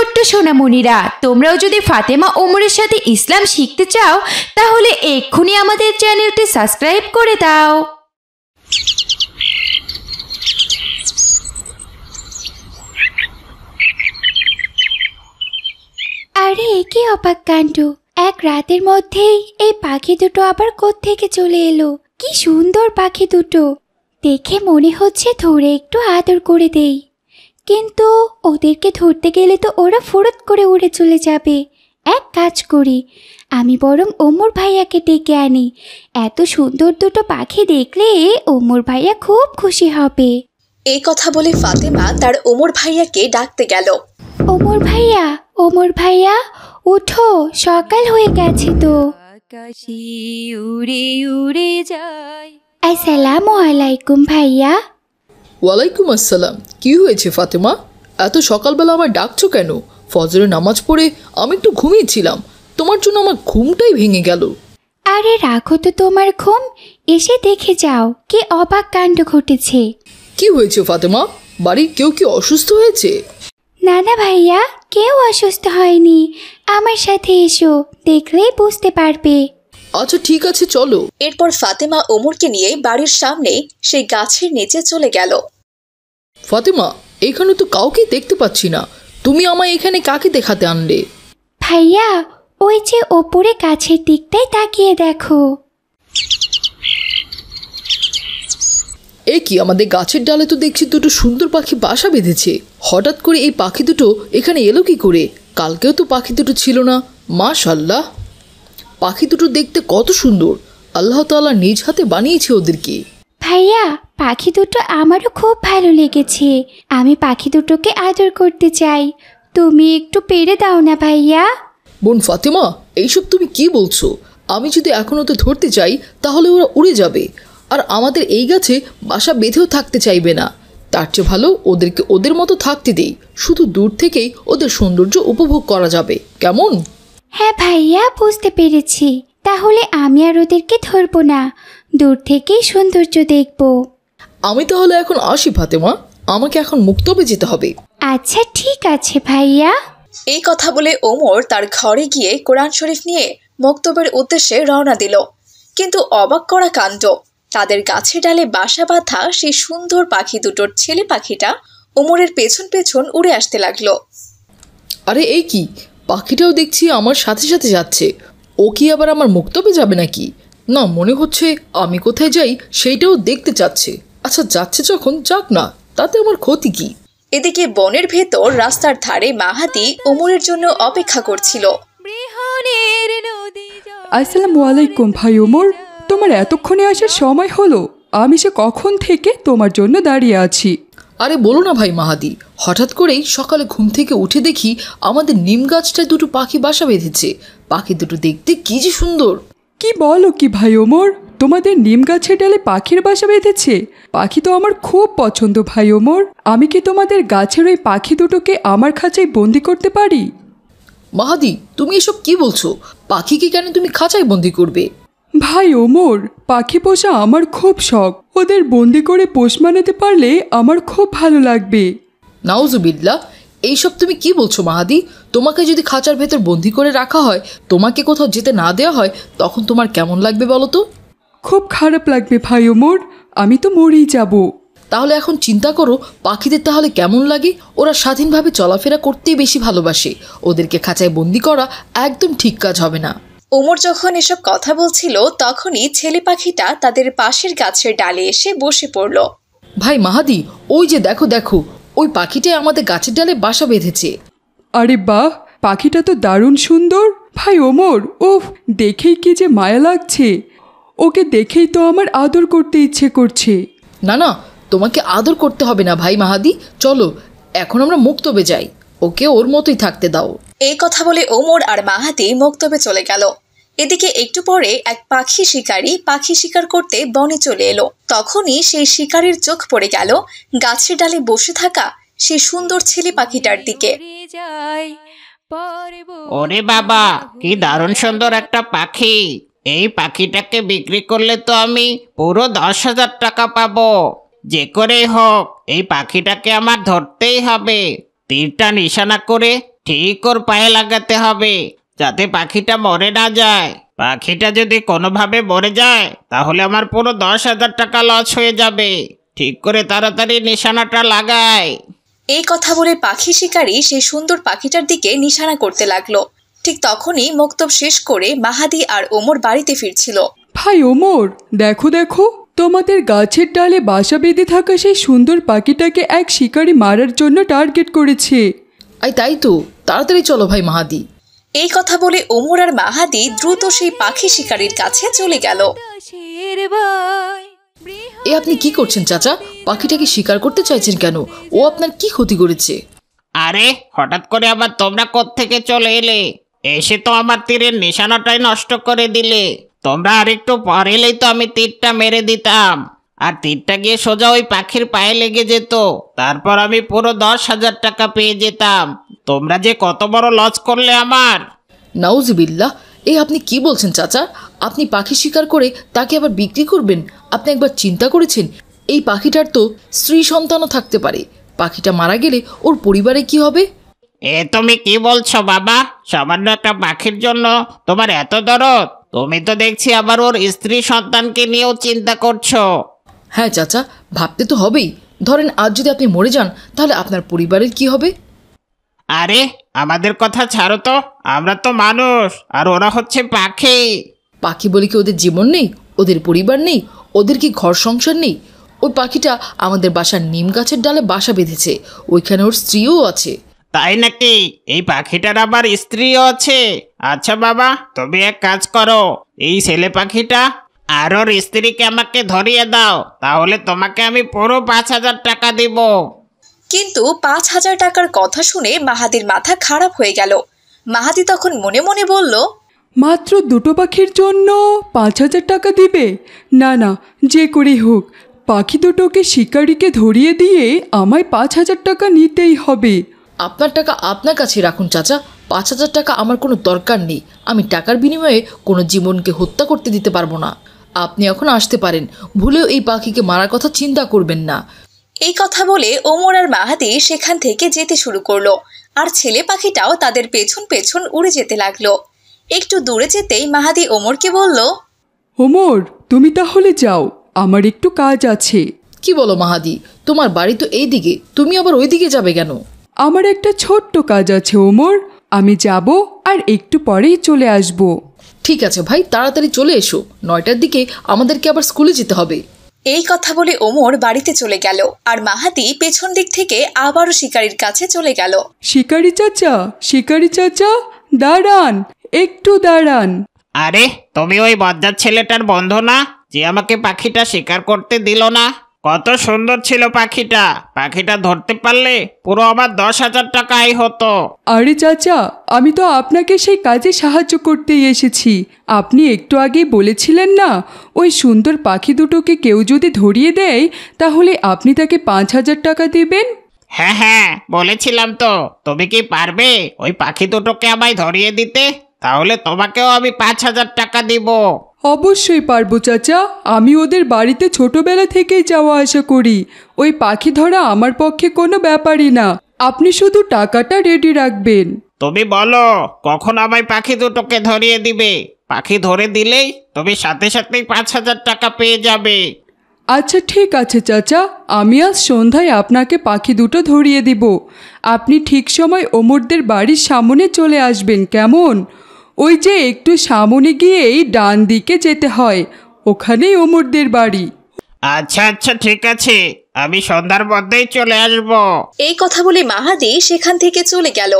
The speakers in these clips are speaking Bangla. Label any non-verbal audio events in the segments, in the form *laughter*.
ছোট্ট সোনামণিরা তোমরাও যদি ফাতেমা ওমরের সাথে ইসলাম শিখতে চাও তাহলে এক্ষুনি আমাদের চ্যানেলটি সাবস্ক্রাইব করে দাও আরে একে অবাক কাণ্ড এক রাতের মধ্যেই এই পাখি দুটো আবার থেকে চলে এলো কি সুন্দর পাখি দুটো দেখে মনে হচ্ছে ধরে একটু আদর করে দেয় কিন্তু ওদেরকে ধরতে গেলে তো ওরা ফোরত করে উড়ে চলে যাবে এক কাজ করি আমি বরং ওমর ভাইয়াকে ডেকে আনি এত সুন্দর দুটো পাখি দেখলে ওমর ভাইয়া খুব খুশি হবে এই কথা বলে ফাতেমা তার ওমর ভাইয়াকে ডাকতে গেল ওমর ভাইয়া ওমর ভাইয়া উঠো সকাল হয়ে গেছে তো উড়ে উড়ে যায় আসসালামু আলাইকুম ভাইয়া ওয়ালাইকুম আসসালাম কি হয়েছে ফাতেমা এত সকালবেলা আমার ডাকছো কেন ফজরে নামাজ পড়ে আমি একটু ঘুমিয়েছিলাম তোমার জন্য আমার ঘুমটাই ভেঙে গেল আরে রাখো তো তোমার ঘুম এসে দেখে যাও কি অবাক কাণ্ড ঘটেছে কি হয়েছে ফাতেমা বাড়ির কেউ কি অসুস্থ হয়েছে না না ভাইয়া কেউ অসুস্থ হয়নি আমার সাথে এসো দেখলেই বুঝতে পারবে আচ্ছা ঠিক আছে চলো এরপর ফাতেমা ওমরকে নিয়ে বাড়ির সামনে সেই গাছের নিচে চলে গেল ফাতেমা এখানে তো কাউকে দেখতে পাচ্ছি না তুমি আমায় এখানে কাকে দেখাতে আনলে ভাইয়া ওই যে ওপরে গাছের দিকটাই তাকিয়ে দেখো এ কি আমাদের গাছের ডালে তো দেখছি দুটো সুন্দর পাখি বাসা বেঁধেছে হঠাৎ করে এই পাখি দুটো এখানে এলো কি করে কালকেও তো পাখি দুটো ছিল না মাশাল্লাহ পাখি দুটো দেখতে কত সুন্দর আল্লাহ তালা নিজ হাতে বানিয়েছে ওদেরকে ভাইয়া পাখি দুটো আমারও খুব ভালো লেগেছে আমি পাখি দুটোকে আদর করতে চাই তুমি একটু পেরে দাও না ভাইয়া বোন ফাতেমা এইসব তুমি কি বলছো আমি যদি এখন তো ধরতে চাই তাহলে ওরা উড়ে যাবে আর আমাদের এই গাছে বাসা বেঁধেও থাকতে চাইবে না তার চেয়ে ভালো ওদেরকে ওদের মতো থাকতে দেই শুধু দূর থেকেই ওদের সৌন্দর্য উপভোগ করা যাবে কেমন হ্যাঁ ভাইয়া বুঝতে পেরেছি তাহলে আমি আর ওদেরকে ধরবো না দূর থেকেই সৌন্দর্য দেখব আমি তাহলে এখন আসি ফাতেমা আমাকে এখন মুক্তবে যেতে হবে আচ্ছা ঠিক আছে ভাইয়া এই কথা বলে ওমর তার ঘরে গিয়ে কোরআন শরীফ নিয়ে মক্তবের উদ্দেশ্যে রওনা দিল কিন্তু অবাক করা কাণ্ড তাদের গাছে ডালে বাসা বাঁধা সেই সুন্দর পাখি দুটোর ছেলে পাখিটা ওমরের পেছন পেছন উড়ে আসতে লাগলো আরে এই কি পাখিটাও দেখছি আমার সাথে সাথে যাচ্ছে ও কি আবার আমার মুক্তবে যাবে নাকি না মনে হচ্ছে আমি কোথায় যাই সেইটাও দেখতে চাচ্ছে আচ্ছা যাচ্ছে যখন যাক না তাতে আমার ক্ষতি কি এদিকে বনের ভেতর রাস্তার ধারে মাহাতি ওমরের জন্য অপেক্ষা করছিল আসসালাম আলাইকুম ভাই ওমর তোমার এতক্ষণে আসার সময় হলো আমি সে কখন থেকে তোমার জন্য দাঁড়িয়ে আছি আরে বলো না ভাই মাহাদি হঠাৎ করেই সকালে ঘুম থেকে উঠে দেখি আমাদের নিম গাছটায় দুটো পাখি বাসা বেঁধেছে পাখি দুটো দেখতে কী যে সুন্দর কি বলো কি ভাই ওমর তোমাদের নিম গাছের ডালে পাখির বাসা বেঁধেছে পাখি তো আমার খুব পছন্দ ভাই ওমর আমি কি তোমাদের গাছের ওই পাখি দুটোকে আমার খাঁচায় বন্দি করতে পারি মাহাদি তুমি এসব কি বলছো পাখিকে কেন তুমি খাঁচায় বন্দি করবে ভাই ওমর পাখি পোষা আমার খুব শখ ওদের বন্দি করে পোষ মানাতে পারলে আমার খুব ভালো লাগবে নাওজুবিদ্লা এইসব তুমি কি বলছো মাহাদি তোমাকে যদি খাঁচার ভেতর বন্দি করে রাখা হয় তোমাকে কোথাও যেতে না দেওয়া হয় তখন তোমার কেমন লাগবে বলো তো খুব খারাপ লাগবে ভাই ওমর আমি তো মরেই যাব তাহলে এখন চিন্তা করো পাখিদের তাহলে কেমন লাগে ওরা স্বাধীনভাবে চলাফেরা করতেই বেশি ভালোবাসে ওদেরকে খাঁচায় বন্দি করা একদম ঠিক কাজ হবে না ওমর যখন এসব কথা বলছিল তখনই ছেলে পাখিটা তাদের পাশের গাছের ডালে এসে বসে পড়ল ভাই মাহাদি ওই যে দেখো দেখো ওই পাখিটাই আমাদের গাছের ডালে বাসা বেঁধেছে আরে বাহ পাখিটা তো দারুণ সুন্দর ভাই ওমর ওফ দেখেই কি যে মায়া লাগছে ওকে দেখেই তো আমার আদর করতে ইচ্ছে করছে না না তোমাকে আদর করতে হবে না ভাই মাহাদি চলো এখন আমরা মুক্তবে যাই ওকে ওর মতোই থাকতে দাও এই কথা বলে ওমর আর মাহাতি মক্তবে চলে গেল এদিকে একটু পরে এক পাখি শিকারী পাখি শিকার করতে বনে চলে এলো তখনই সেই শিকারির চোখ পড়ে গেল গাছের ডালে বসে থাকা সেই সুন্দর ছেলে পাখিটার দিকে ওরে বাবা কি দারুণ সুন্দর একটা পাখি এই পাখিটাকে বিক্রি করলে তো আমি পুরো দশ হাজার টাকা পাবো যে করে হোক এই পাখিটাকে আমার ধরতেই হবে তীরটা নিশানা করে ঠিক ওর পায়ে লাগাতে হবে যাতে পাখিটা মরে না যায় পাখিটা যদি কোনোভাবে মরে যায় তাহলে আমার পুরো দশ হাজার টাকা লস হয়ে যাবে ঠিক করে তাড়াতাড়ি নিশানাটা লাগায় এই কথা বলে পাখি শিকারি সেই সুন্দর পাখিটার দিকে নিশানা করতে লাগলো ঠিক তখনই মক্তব শেষ করে মাহাদি আর ওমর বাড়িতে ফিরছিল ভাই ওমর দেখো দেখো তোমাদের গাছের ডালে বাসা বেঁধে থাকা সেই সুন্দর পাখিটাকে এক শিকারি মারার জন্য টার্গেট করেছে আই তাই তো তাড়াতাড়ি চলো ভাই মাহাদি এই কথা বলে ওমর আর মাহাদি দ্রুত সেই পাখি শিকারির কাছে চলে গেল এ আপনি কি করছেন চাচা পাখিটাকে শিকার করতে চাইছেন কেন ও আপনার কি ক্ষতি করেছে আরে হঠাৎ করে আবার তোমরা কোত্থেকে চলে এলে এসে তো আমার তীরের নিশানাটাই নষ্ট করে দিলে তোমরা আর একটু পর এলেই তো আমি তীরটা মেরে দিতাম আর তীরটা গিয়ে সোজা ওই পাখির পায়ে লেগে যেত তারপর আমি পুরো দশ হাজার টাকা পেয়ে যেতাম তোমরা যে কত বড় লজ করলে আমার নাউজিবিল্লা এই আপনি কি বলছেন চাচা আপনি পাখি শিকার করে তাকে আবার বিক্রি করবেন আপনি একবার চিন্তা করেছেন এই পাখিটার তো স্ত্রী সন্তানও থাকতে পারে পাখিটা মারা গেলে ওর পরিবারে কি হবে এ তুমি কি বলছো বাবা সামান্য একটা পাখির জন্য তোমার এত দরদ তুমি তো দেখছি আবার ওর স্ত্রী সন্তানকে নিয়েও চিন্তা করছো হ্যাঁ চাচা ভাবতে তো হবেই ধরেন আজ যদি আপনি মরে যান তাহলে আপনার পরিবারের কি হবে আরে আমাদের কথা ছাড়ো তো আমরা তো মানুষ আর ওরা হচ্ছে পাখি পাখি বলে কি ওদের জীবন নেই ওদের পরিবার নেই ওদের কি ঘর সংসার নেই ওই পাখিটা আমাদের বাসার নিম গাছের ডালে বাসা বেঁধেছে ওইখানে ওর স্ত্রীও আছে তাই নাকি এই পাখিটার আবার স্ত্রীও আছে আচ্ছা বাবা তবে এক কাজ করো এই ছেলে পাখিটা আর ওর স্ত্রীকে আমাকে ধরিয়ে দাও তাহলে তোমাকে আমি পুরো পাঁচ হাজার টাকা দিব কিন্তু পাঁচ হাজার টাকার কথা শুনে মাহাদির মাথা খারাপ হয়ে গেল মাহাদি তখন মনে মনে বলল মাত্র দুটো পাখির জন্য পাঁচ হাজার টাকা দিবে না না যে করেই হোক পাখি দুটোকে শিকারিকে ধরিয়ে দিয়ে আমায় পাঁচ হাজার টাকা নিতেই হবে আপনার টাকা আপনার কাছে রাখুন চাচা পাঁচ হাজার টাকা আমার কোনো দরকার নেই আমি টাকার বিনিময়ে কোনো জীবনকে হত্যা করতে দিতে পারবো না আপনি এখন আসতে পারেন ভুলেও এই পাখিকে মারার কথা চিন্তা করবেন না এই কথা বলে ওমর আর মাহাদি সেখান থেকে যেতে শুরু করলো আর ছেলে পাখিটাও তাদের পেছন পেছন উড়ে যেতে লাগলো একটু দূরে যেতেই মাহাদি ওমরকে বলল ওমর তুমি তাহলে যাও আমার একটু কাজ আছে কি বলো মাহাদি তোমার বাড়ি তো এইদিকে তুমি আবার ওইদিকে যাবে কেন আমার একটা ছোট্ট কাজ আছে ওমর আমি যাব আর একটু পরেই চলে আসব ঠিক আছে ভাই তাড়াতাড়ি চলে এসো নয়টার দিকে আমাদেরকে আবার স্কুলে যেতে হবে এই কথা বলে ওমর বাড়িতে চলে গেল আর মাহাতি পেছন দিক থেকে আবারও শিকারির কাছে চলে গেল শিকারি চাচা শিকারি চাচা দাঁড়ান একটু দাঁড়ান আরে তুমি ওই বজ্জার ছেলেটার বন্ধ না যে আমাকে পাখিটা শিকার করতে দিল না কত সুন্দর ছিল পাখিটা পাখিটা ধরতে পারলে পুরো আমার দশ হাজার টাকাই হতো আরে চাচা আমি তো আপনাকে সেই কাজে সাহায্য করতেই এসেছি আপনি একটু আগেই বলেছিলেন না ওই সুন্দর পাখি দুটোকে কেউ যদি ধরিয়ে দেয় তাহলে আপনি তাকে পাঁচ হাজার টাকা দেবেন হ্যাঁ হ্যাঁ বলেছিলাম তো তুমি কি পারবে ওই পাখি দুটোকে আমায় ধরিয়ে দিতে তাহলে তোমাকেও আমি পাঁচ হাজার টাকা দিব অবশ্যই পারবো চাচা আমি ওদের বাড়িতে ছোটবেলা থেকেই যাওয়া আসা করি ওই পাখি ধরা আমার পক্ষে কোনো ব্যাপারই না আপনি শুধু টাকাটা রেডি রাখবেন তুমি বলো কখন আমায় পাখি দুটোকে ধরিয়ে দিবে পাখি ধরে দিলেই তুমি সাথে সাথেই পাঁচ হাজার টাকা পেয়ে যাবে আচ্ছা ঠিক আছে চাচা আমি আজ সন্ধ্যায় আপনাকে পাখি দুটো ধরিয়ে দিব আপনি ঠিক সময় ওমরদের বাড়ির সামনে চলে আসবেন কেমন ওই যে একটু সামনে গিয়েই ডান দিকে যেতে হয় ওখানেই ওমরদের বাড়ি আচ্ছা আচ্ছা ঠিক আছে আমি সন্ধ্যার মধ্যেই চলে আসব এই কথা বলে মাহাদি সেখান থেকে চলে গেল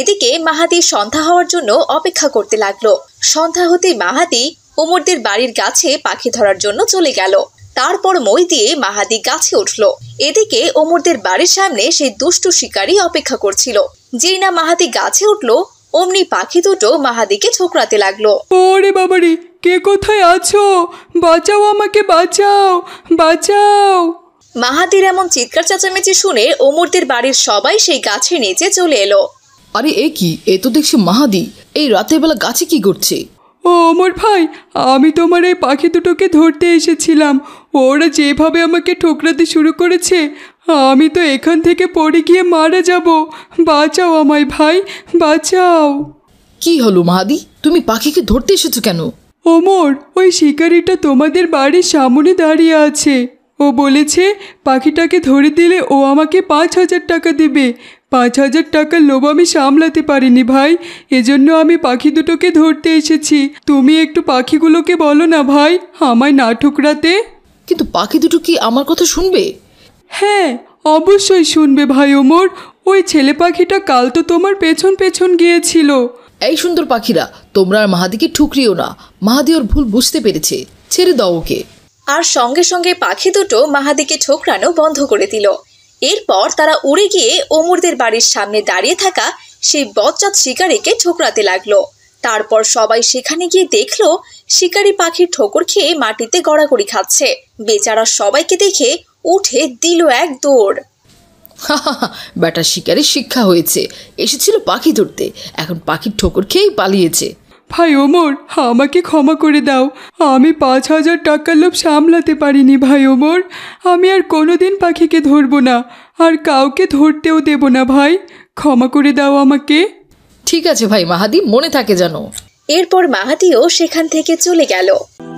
এদিকে মাহাদি সন্ধ্যা হওয়ার জন্য অপেক্ষা করতে লাগলো সন্ধ্যা হতে মাহাদি ওমরদের বাড়ির গাছে পাখি ধরার জন্য চলে গেল তারপর মই দিয়ে মাহাদি গাছে উঠল এদিকে ওমরদের বাড়ির সামনে সেই দুষ্টু শিকারী অপেক্ষা করছিল যেই না মাহাদি গাছে উঠল অমনি পাখি দুটো মাহাদিকে ছোকরাতে লাগলো ওরে বাবারে কে কোথায় আছো বাঁচাও আমাকে বাঁচাও বাঁচাও মাহাদির এমন চিৎকার চেঁচামেচি শুনে ওমরদের বাড়ির সবাই সেই গাছে নিচে চলে এলো আরে এ কি এ তো দেখছি মাহাদি এই রাতের বেলা গাছে কি করছে ও ওমর ভাই আমি তোমার এই পাখি দুটোকে ধরতে এসেছিলাম ওরা যেভাবে আমাকে ঠোকরাতে শুরু করেছে আমি তো এখান থেকে পড়ে গিয়ে মারা যাব বাঁচাও আমায় ভাই বাঁচাও কি হলো মাহাদি তুমি পাখিকে ধরতে এসেছো কেন ওমর ওই শিকারিটা তোমাদের বাড়ির সামনে দাঁড়িয়ে আছে ও বলেছে পাখিটাকে ধরে দিলে ও আমাকে পাঁচ হাজার টাকা দেবে পাঁচ হাজার টাকার লোভ আমি সামলাতে পারিনি ভাই এজন্য আমি পাখি দুটোকে ধরতে এসেছি তুমি একটু পাখিগুলোকে বলো না ভাই আমায় না ঠুকরাতে কিন্তু পাখি দুটো কি আমার কথা শুনবে হ্যাঁ অবশ্যই শুনবে ভাই ওমর ওই ছেলে পাখিটা কাল তো তোমার পেছন পেছন গিয়েছিল এই সুন্দর পাখিরা তোমরা আর মাহাদিকে ঠুকরিও না মাহাদি ওর ভুল বুঝতে পেরেছে ছেড়ে দাও ওকে আর সঙ্গে সঙ্গে পাখি দুটো মাহাদিকে ঠোকরানো বন্ধ করে দিল এরপর তারা উড়ে গিয়ে ওমরদের বাড়ির সামনে দাঁড়িয়ে থাকা সেই বজ্জাত শিকারিকে ঠোকরাতে লাগলো তারপর সবাই সেখানে গিয়ে দেখলো শিকারি পাখির ঠোকর খেয়ে মাটিতে গড়াগড়ি খাচ্ছে বেচারা সবাইকে দেখে উঠে দিল এক দৌড় বেটা শিকারের শিক্ষা হয়েছে এসেছিল পাখি ধরতে এখন পাখির ঠোকর খেয়েই পালিয়েছে ভাই ওমর আমাকে ক্ষমা করে দাও আমি পাঁচ হাজার টাকার লোভ সামলাতে পারিনি ভাই ওমর আমি আর কোনোদিন পাখিকে ধরবো না আর কাউকে ধরতেও দেব না ভাই ক্ষমা করে দাও আমাকে ঠিক আছে ভাই মাহাদি মনে থাকে জানো এরপর মাহাতিও সেখান থেকে চলে গেল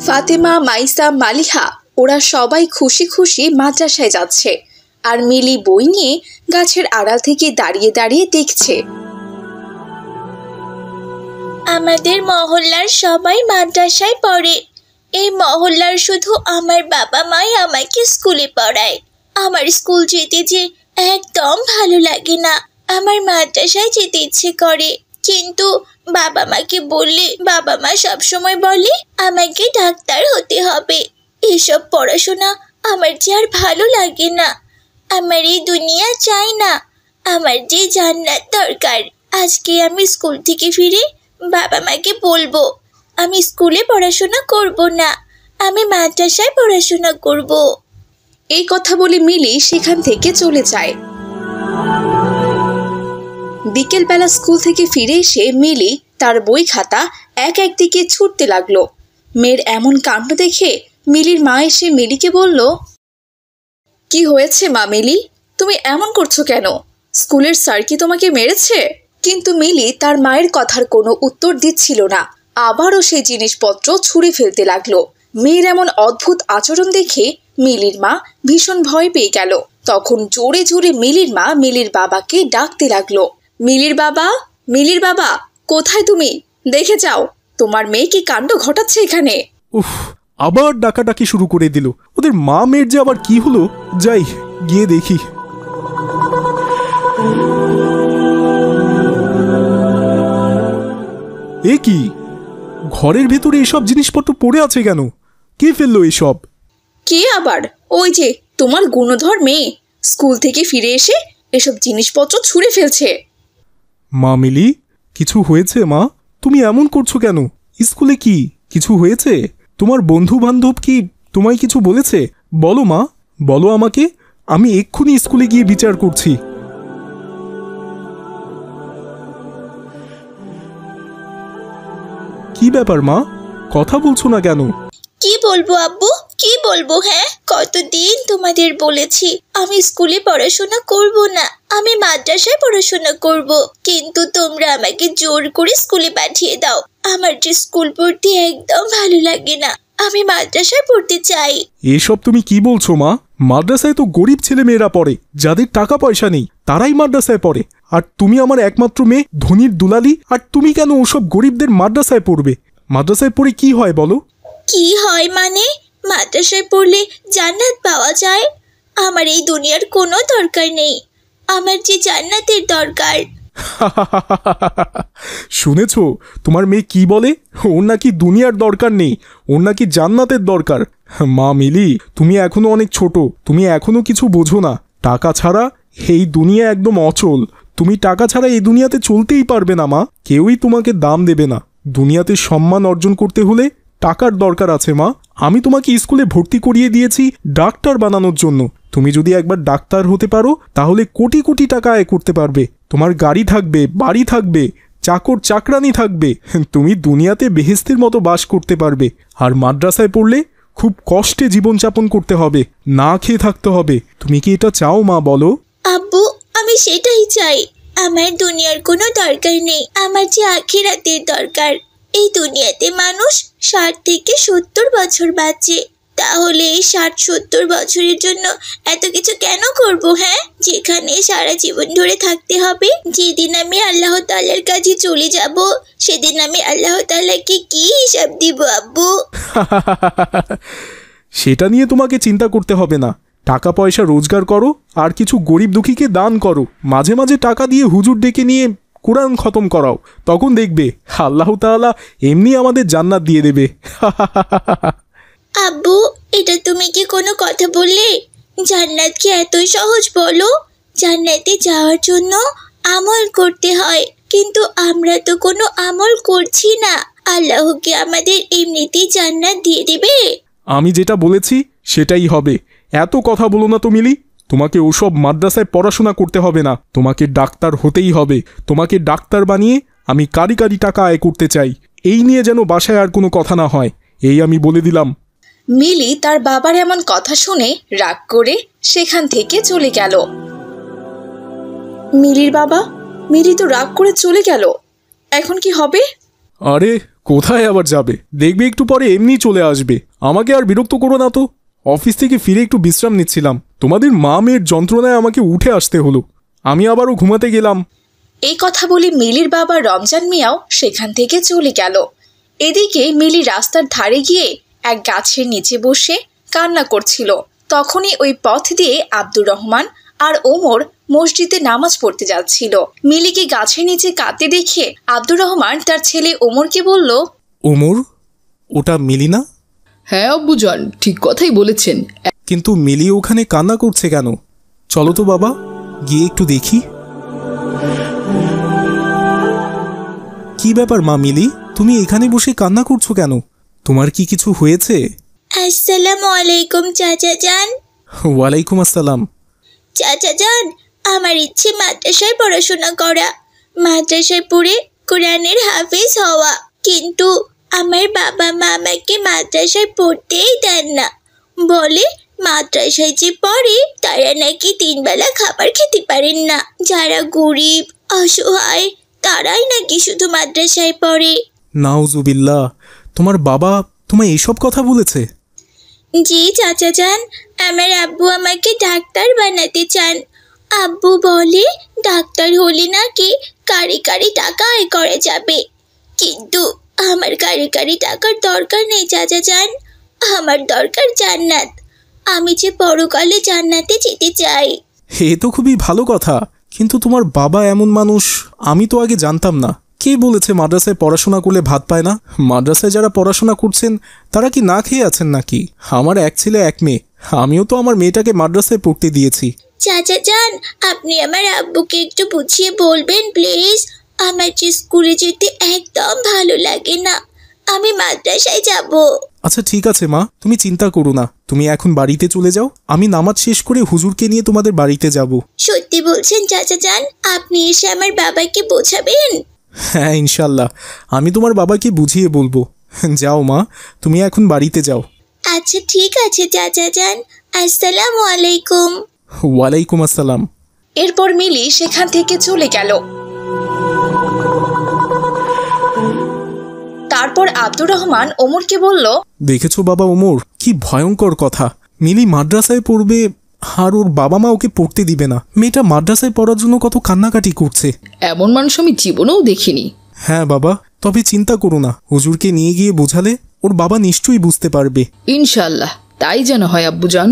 ফাতেমা মাইসা মালিহা ওরা সবাই খুশি খুশি মাদ্রাসায় যাচ্ছে আর মিলি বই নিয়ে গাছের আড়াল থেকে দাঁড়িয়ে দাঁড়িয়ে দেখছে আমাদের মহল্লার সবাই মাদ্রাসায় পড়ে এই মহল্লার শুধু আমার বাবা মাই আমাকে স্কুলে পড়ায় আমার স্কুল যেতে যে একদম ভালো লাগে না আমার মাদ্রাসায় যেতে ইচ্ছে করে কিন্তু বাবা মাকে বললে বাবা মা সবসময় বলে আমাকে ডাক্তার হতে হবে এসব পড়াশোনা আমার যে আর ভালো লাগে না আমার এই দুনিয়া চাই না আমার যে জান্নাত দরকার আজকে আমি স্কুল থেকে ফিরে বাবা মাকে বলবো আমি স্কুলে পড়াশোনা করব না আমি মাদ্রাসায় পড়াশোনা করব এই কথা বলে মিলি সেখান থেকে চলে যায় বিকেলবেলা স্কুল থেকে ফিরে এসে মিলি তার বই খাতা এক একদিকে ছুটতে লাগলো মেয়ের এমন কাণ্ড দেখে মিলির মা এসে মিলিকে বলল কি হয়েছে মা মিলি তুমি এমন করছো কেন স্কুলের স্যার কি তোমাকে মেরেছে কিন্তু মিলি তার মায়ের কথার কোনো উত্তর দিচ্ছিল না আবারও সেই জিনিসপত্র ছুঁড়ে ফেলতে লাগলো মেয়ের এমন অদ্ভুত আচরণ দেখে মিলির মা ভীষণ ভয় পেয়ে গেল তখন জোরে জোরে মিলির মা মিলির বাবাকে ডাকতে লাগলো মিলির বাবা মিলির বাবা কোথায় তুমি দেখে যাও তোমার মেয়ে কি কাণ্ড ঘটাচ্ছে এখানে উফ আবার ডাকাডাকি শুরু করে দিল ওদের মা মেয়ের যে আবার কি হলো যাই গিয়ে দেখি এ কি ঘরের ভেতরে এসব জিনিসপত্র পড়ে আছে কেন কে ফেললো এসব কে আবার ওই যে তোমার গুণধর মেয়ে স্কুল থেকে ফিরে এসে এসব জিনিসপত্র ছুঁড়ে ফেলছে মা মিলি কিছু হয়েছে মা তুমি এমন করছো কেন স্কুলে কি কিছু হয়েছে তোমার বন্ধু বান্ধব কি তোমায় কিছু বলেছে বলো মা বলো আমাকে আমি এক্ষুনি স্কুলে গিয়ে বিচার করছি কি ব্যাপার মা কথা বলছো না কেন কি বলবো আব্বু কি বলবো হ্যাঁ কতদিন তোমাদের বলেছি আমি স্কুলে পড়াশোনা করব না আমি মাদ্রাসায় পড়াশোনা করব কিন্তু তোমরা আমাকে জোর করে স্কুলে পাঠিয়ে দাও আমার যে স্কুল পড়তে একদম ভালো লাগে না আমি মাদ্রাসায় পড়তে চাই এসব তুমি কি বলছো মা মাদ্রাসায় তো গরিব ছেলে মেয়েরা পড়ে যাদের টাকা পয়সা নেই তারাই মাদ্রাসায় পড়ে আর তুমি আমার একমাত্র মেয়ে ধনির দুলালি আর তুমি কেন ওসব গরিবদের মাদ্রাসায় পড়বে মাদ্রাসায় পড়ে কি হয় বলো কি হয় মানে মাদ্রাসায় পড়লে জান্নাত পাওয়া যায় আমার এই দুনিয়ার কোনো দরকার নেই আমার যে জান্নাতের দরকার *laughs* শুনেছ তোমার মেয়ে কি বলে ওর নাকি দুনিয়ার দরকার নেই ওর নাকি জান্নাতের দরকার মা মিলি তুমি এখনো অনেক ছোট তুমি এখনো কিছু বোঝো না টাকা ছাড়া এই দুনিয়া একদম অচল তুমি টাকা ছাড়া এই দুনিয়াতে চলতেই পারবে না মা কেউই তোমাকে দাম দেবে না দুনিয়াতে সম্মান অর্জন করতে হলে টাকার দরকার আছে মা আমি তোমাকে স্কুলে ভর্তি করিয়ে দিয়েছি ডাক্তার বানানোর জন্য তুমি যদি একবার ডাক্তার হতে পারো তাহলে কোটি কোটি টাকা আয় করতে পারবে তোমার গাড়ি থাকবে বাড়ি থাকবে চাকর চাকরানি থাকবে তুমি দুনিয়াতে বেহেস্তির মতো বাস করতে পারবে আর মাদ্রাসায় পড়লে খুব কষ্টে জীবনযাপন করতে হবে না খেয়ে থাকতে হবে তুমি কি এটা চাও মা বলো আব্বু আমি সেটাই চাই আমার দুনিয়ার কোনো দরকার নেই আমার যে আখিরাতের দরকার এই দুনিয়াতে মানুষ ষাট থেকে সত্তর বছর বাঁচে তাহলে এই ষাট সত্তর বছরের জন্য এত কিছু কেন করব হ্যাঁ যেখানে সারা জীবন ধরে থাকতে হবে যেদিন আমি আল্লাহ তাল্লার কাছে চলে যাব সেদিন আমি আল্লাহ তাল্লাকে কি হিসাব দিব আব্বু *laughs* সেটা নিয়ে তোমাকে চিন্তা করতে হবে না টাকা পয়সা রোজগার করো আর কিছু গরিব দুঃখীকে দান করো মাঝে মাঝে টাকা দিয়ে হুজুর ডেকে নিয়ে কোরআন খতম করাও তখন দেখবে আল্লাহ তাআলা এমনি আমাদের জান্নাত দিয়ে দেবে *laughs* আব্বু এটা তুমি কি কোনো কথা বললে জান্নাত কি এতই সহজ বলো জান্নাতে যাওয়ার জন্য আমল করতে হয় কিন্তু আমরা তো কোনো আমল করছি না আল্লাহ কি আমাদের এমনিতেই জান্নাত দিয়ে দেবে আমি যেটা বলেছি সেটাই হবে এত কথা বলো না তো মিলি তোমাকে ওসব মাদ্রাসায় পড়াশোনা করতে হবে না তোমাকে ডাক্তার হতেই হবে তোমাকে ডাক্তার বানিয়ে আমি কারি কারি টাকা আয় করতে চাই এই নিয়ে যেন বাসায় আর কোনো কথা না হয় এই আমি বলে দিলাম মিলি তার বাবার এমন কথা শুনে রাগ করে সেখান থেকে চলে গেল মিলির বাবা মিলি তো রাগ করে চলে গেল এখন কি হবে আরে কোথায় আবার যাবে দেখবে একটু পরে এমনি চলে আসবে আমাকে আর বিরক্ত করো না তো অফিস থেকে ফিরে একটু বিশ্রাম নিচ্ছিলাম তোমাদের মা মেয়ের যন্ত্রণায় আমাকে উঠে আসতে হলো আমি আবারও ঘুমাতে গেলাম এই কথা বলে মিলির বাবা রমজান মিয়াও সেখান থেকে চলে গেল এদিকে মিলি রাস্তার ধারে গিয়ে এক গাছের নিচে বসে কান্না করছিল তখনই ওই পথ দিয়ে আব্দুর রহমান আর ওমর মসজিদে নামাজ পড়তে যাচ্ছিল মিলিকে গাছের নিচে কাঁদতে দেখে আব্দুর রহমান তার ছেলে ওমরকে বলল ওমর ওটা মিলি না হ্যাঁ আব্বুজান ঠিক কথাই বলেছেন কিন্তু মিলি ওখানে কান্না করছে কেন চলো তো বাবা গিয়ে একটু দেখি কি ব্যাপার মা মিলি তুমি এখানে বসে কান্না করছো কেন তোমার কি কিছু হয়েছে আসসালাম আলাইকুম চাচা যান ওয়ালাইকুম আসসালাম চাচা যান আমার ইচ্ছে মাদ্রাসায় পড়াশোনা করা মাদ্রাসায় পড়ে কোরআনের হাফিজ হওয়া কিন্তু আমার বাবা মা আমাকে মাদ্রাসায় পড়তেই দেন না বলে মাদ্রাসায় যে পড়ে তারা নাকি তিনবেলা খাবার খেতে পারেন না যারা গরিব অসহায় তারাই নাকি শুধু মাদ্রাসায় পড়ে নাউজুবিল্লা তোমার বাবা তোমায় এসব কথা বলেছে জি চাচা চান আমার আব্বু আমাকে ডাক্তার বানাতে চান আব্বু বলে ডাক্তার হলে নাকি কারি কারি টাকা আয় করা যাবে কিন্তু আমার কারি কারি টাকার দরকার নেই চাচা চান আমার দরকার জান্নাত আমি যে পরকালে জান্নাতে যেতে চাই হে তো খুবই ভালো কথা কিন্তু তোমার বাবা এমন মানুষ আমি তো আগে জানতাম না কে বলেছে মাদ্রাসায় পড়াশোনা করলে ভাত পায় না মাদ্রাসায় যারা পড়াশোনা করছেন তারা কি না খেয়ে আছেন নাকি আমার এক ছেলে এক মেয়ে আমিও তো আমার মেয়েটাকে মাদ্রাসায় পড়তে দিয়েছি চাচা যান আপনি আমার আব্বুকে একটু বুঝিয়ে বলবেন প্লিজ আমার যে স্কুলে যেতে একদম ভালো লাগে না আমি মাদ্রাসায় যাব আচ্ছা ঠিক আছে মা তুমি চিন্তা করো না তুমি এখন বাড়িতে চলে যাও আমি নামাজ শেষ করে হুজুরকে নিয়ে তোমাদের বাড়িতে যাব সত্যি বলছেন চাচা যান আপনি এসে আমার বাবাকে বোঝাবেন হ্যাঁ ইনশাল্লাহ আমি তোমার বাবাকে বুঝিয়ে বলবো যাও মা তুমি এখন বাড়িতে যাও আচ্ছা ঠিক আছে চাচা যান আসসালামু আলাইকুম ওয়ালাইকুম আসসালাম এরপর মিলি সেখান থেকে চলে গেল তারপর আব্দুর রহমান ওমরকে বলল দেখেছো বাবা ওমর কি ভয়ঙ্কর কথা মিলি মাদ্রাসায় পড়বে আর ওর বাবা মা ওকে পড়তে দিবে না মেয়েটা মাদ্রাসায় পড়ার জন্য কত কান্নাকাটি করছে এমন মানুষ আমি জীবনেও দেখিনি হ্যাঁ বাবা তবে চিন্তা করো না হুজুরকে নিয়ে গিয়ে বোঝালে ওর বাবা নিশ্চয়ই বুঝতে পারবে ইনশাল্লাহ তাই যেন হয় আব্বুজান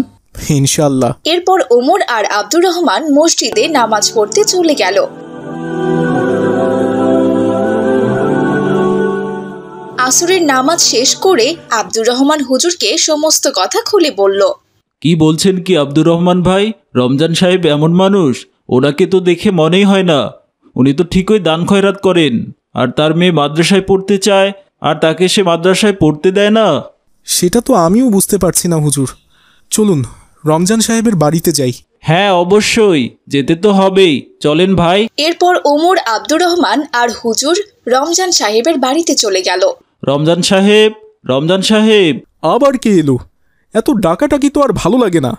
ইনশাল্লাহ এরপর ওমর আর আব্দুর রহমান মসজিদে নামাজ পড়তে চলে গেল আসরের নামাজ শেষ করে আব্দুর রহমান হুজুরকে সমস্ত কথা খুলে বলল কি বলছেন কি আব্দুর রহমান ভাই রমজান সাহেব এমন মানুষ ওনাকে তো দেখে মনেই হয় না উনি তো ঠিকই দান খয়রাত করেন আর তার মেয়ে মাদ্রাসায় পড়তে চায় আর তাকে সে মাদ্রাসায় পড়তে দেয় না সেটা তো আমিও বুঝতে পারছি না হুজুর চলুন রমজান সাহেবের বাড়িতে যাই হ্যাঁ অবশ্যই যেতে তো হবেই চলেন ভাই এরপর ওমর আব্দুর রহমান আর হুজুর রমজান সাহেবের বাড়িতে চলে গেল রমজান সাহেব রমজান সাহেব আবার কে এলো এত ডাকাটাকি তো আর ভালো লাগে না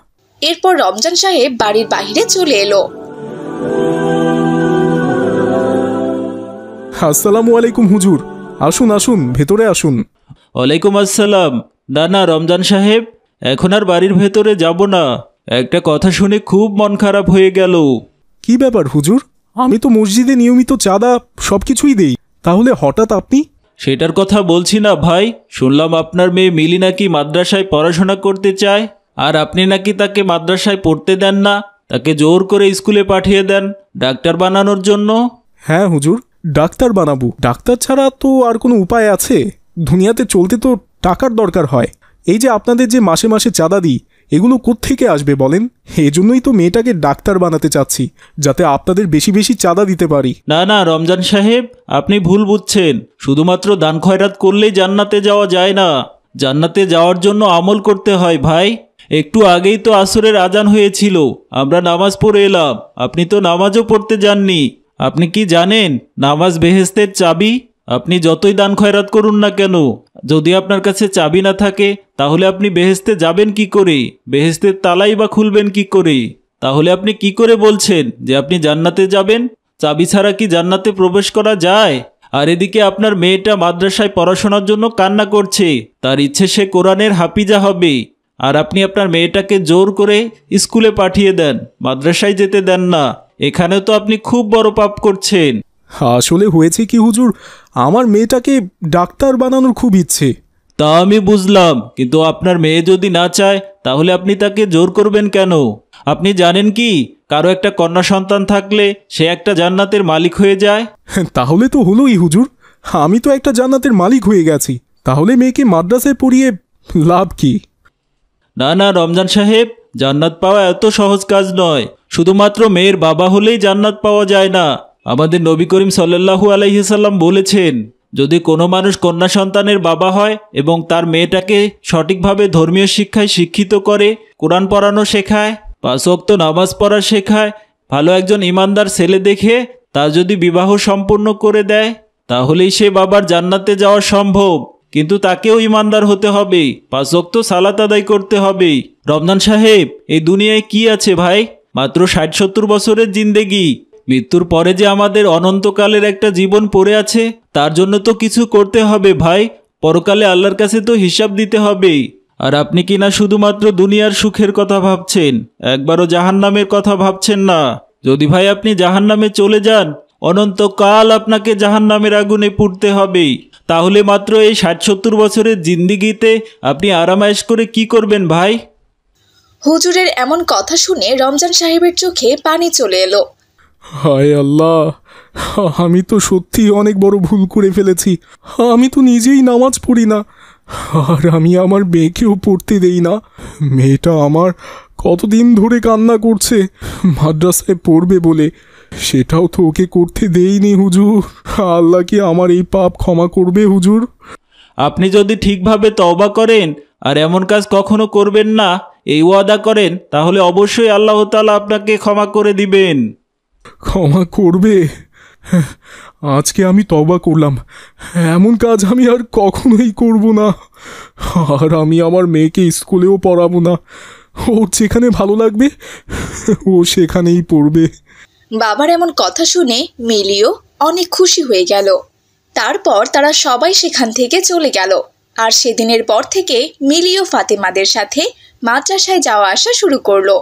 এরপর রমজান সাহেব বাড়ির বাহিরে চলে এলো আসসালামু আলাইকুম হুজুর আসুন আসুন ভেতরে আসুন ওয়ালাইকুম আসসালাম না না রমজান সাহেব এখন আর বাড়ির ভেতরে যাব না একটা কথা শুনে খুব মন খারাপ হয়ে গেল কি ব্যাপার হুজুর আমি তো মসজিদে নিয়মিত চাঁদা সব কিছুই দেই তাহলে হঠাৎ আপনি সেটার কথা বলছি না ভাই শুনলাম আপনার মেয়ে মিলি নাকি মাদ্রাসায় পড়াশোনা করতে চায় আর আপনি নাকি তাকে মাদ্রাসায় পড়তে দেন না তাকে জোর করে স্কুলে পাঠিয়ে দেন ডাক্তার বানানোর জন্য হ্যাঁ হুজুর ডাক্তার বানাবো ডাক্তার ছাড়া তো আর কোনো উপায় আছে দুনিয়াতে চলতে তো টাকার দরকার হয় এই যে আপনাদের যে মাসে মাসে চাঁদা দিই এগুলো কোত্থেকে আসবে বলেন এজন্যই তো মেয়েটাকে ডাক্তার বানাতে চাচ্ছি যাতে আপনাদের বেশি বেশি চাঁদা দিতে পারি না না রমজান সাহেব আপনি ভুল বুঝছেন শুধুমাত্র দান খয়রাত করলেই জান্নাতে যাওয়া যায় না জান্নাতে যাওয়ার জন্য আমল করতে হয় ভাই একটু আগেই তো আসরের আজান হয়েছিল আমরা নামাজ পড়ে এলাম আপনি তো নামাজও পড়তে যাননি আপনি কি জানেন নামাজ বেহেস্তের চাবি আপনি যতই দান খয়রাত করুন না কেন যদি আপনার কাছে চাবি না থাকে তাহলে আপনি বেহেস্তে যাবেন কি করে বেহেস্তের তালাই বা খুলবেন কি করে তাহলে আপনি কি করে বলছেন যে আপনি জান্নাতে যাবেন চাবি ছাড়া কি জান্নাতে প্রবেশ করা যায় আর এদিকে আপনার মেয়েটা মাদ্রাসায় পড়াশোনার জন্য কান্না করছে তার ইচ্ছে সে কোরআনের হাফিজা হবে আর আপনি আপনার মেয়েটাকে জোর করে স্কুলে পাঠিয়ে দেন মাদ্রাসায় যেতে দেন না এখানেও তো আপনি খুব বড় পাপ করছেন আসলে হয়েছে কি হুজুর আমার মেয়েটাকে ডাক্তার বানানোর খুব ইচ্ছে তা আমি বুঝলাম কিন্তু আপনার মেয়ে যদি না চায় তাহলে আপনি তাকে জোর করবেন কেন আপনি জানেন কি কারো একটা কন্যা সন্তান থাকলে সে একটা জান্নাতের মালিক হয়ে যায় তাহলে তো হলোই হুজুর আমি তো একটা জান্নাতের মালিক হয়ে গেছি তাহলে মেয়েকে মাদ্রাসায় পড়িয়ে লাভ কি না না রমজান সাহেব জান্নাত পাওয়া এত সহজ কাজ নয় শুধুমাত্র মেয়ের বাবা হলেই জান্নাত পাওয়া যায় না আমাদের নবী করিম সাল্লু আলহিসাল্লাম বলেছেন যদি কোনো মানুষ কন্যা সন্তানের বাবা হয় এবং তার মেয়েটাকে সঠিকভাবে ধর্মীয় শিক্ষায় শিক্ষিত করে কোরআন পড়ানো শেখায় পাঁচক্ত নামাজ পড়া শেখায় ভালো একজন ইমানদার ছেলে দেখে তা যদি বিবাহ সম্পন্ন করে দেয় তাহলেই সে বাবার জান্নাতে যাওয়া সম্ভব কিন্তু তাকেও ইমানদার হতে হবে পাঁচক্ত সালাত আদায় করতে হবে রমজান সাহেব এই দুনিয়ায় কি আছে ভাই মাত্র ষাট সত্তর বছরের জিন্দেগি মৃত্যুর পরে যে আমাদের অনন্তকালের একটা জীবন পড়ে আছে তার জন্য তো কিছু করতে হবে ভাই পরকালে আল্লাহর কাছে তো হিসাব দিতে হবেই আর আপনি কি না শুধুমাত্র দুনিয়ার সুখের কথা ভাবছেন একবারও জাহান্নামের কথা ভাবছেন না যদি ভাই আপনি জাহান্নামে চলে যান অনন্তকাল আপনাকে জাহান্নামের আগুনে পুড়তে হবেই তাহলে মাত্র এই ষাট সত্তর বছরের জিন্দিগিতে আপনি আরামায়েশ করে কি করবেন ভাই হুজুরের এমন কথা শুনে রমজান সাহেবের চোখে পানি চলে এলো হায় আল্লাহ আমি তো সত্যিই অনেক বড় ভুল করে ফেলেছি আমি তো নিজেই নামাজ পড়ি না আর আমি আমার মেয়েকেও পড়তে দেই না মেয়েটা আমার কতদিন ধরে কান্না করছে মাদ্রাসায় পড়বে বলে সেটাও তো ওকে করতে দেইনি হুজুর আল্লাহ কি আমার এই পাপ ক্ষমা করবে হুজুর আপনি যদি ঠিকভাবে তওবা করেন আর এমন কাজ কখনো করবেন না এই ওয়াদা করেন তাহলে অবশ্যই আল্লাহ তালা আপনাকে ক্ষমা করে দিবেন ক্ষমা করবে আজকে আমি তবা করলাম এমন কাজ আমি আর কখনোই করব না আর আমি আমার মেয়েকে স্কুলেও পড়াবো না ওর যেখানে ভালো লাগবে ও সেখানেই পড়বে বাবার এমন কথা শুনে মিলিও অনেক খুশি হয়ে গেল তারপর তারা সবাই সেখান থেকে চলে গেল আর সেদিনের পর থেকে মিলিও ফাতেমাদের সাথে মাদ্রাসায় যাওয়া আসা শুরু করলো